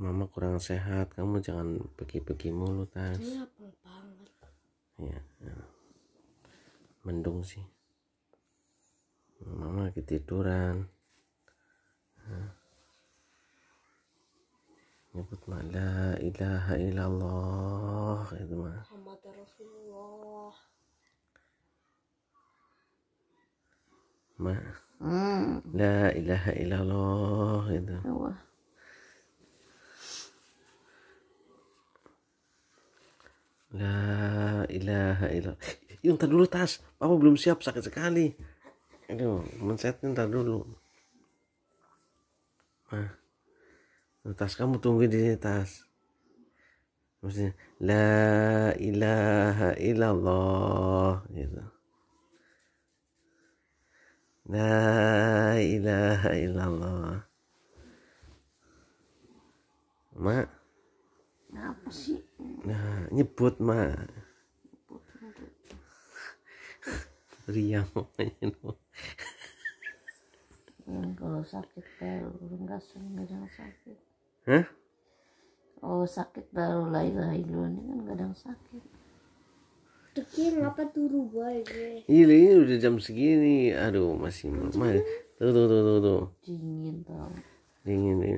mama kurang sehat kamu jangan pergi-pergi mulu tas ini banget ya, ya mendung sih mama lagi tiduran ya. nyebut mala ilaha illallah itu mah Muhammad Rasulullah ma hmm. la ilaha illallah itu Allah. La ilaha illallah. Yuk ntar dulu tas. Papa belum siap sakit sekali. Aduh, mensetnya ntar dulu. Nah. Tas kamu tunggu di sini tas. Maksudnya la ilaha illallah gitu. La ilaha illallah. Mak. Apa sih? nyebut mah Ria makanya yang kalau sakit baru enggak kadang sakit Hah? oh sakit baru lah itu ini kan kadang sakit tapi ngapa turu boy Iya ini udah jam segini Aduh masih normal. Tuh tuh tuh tuh, tuh. Dingin tau Dingin,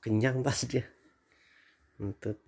Kenyang pas dia untuk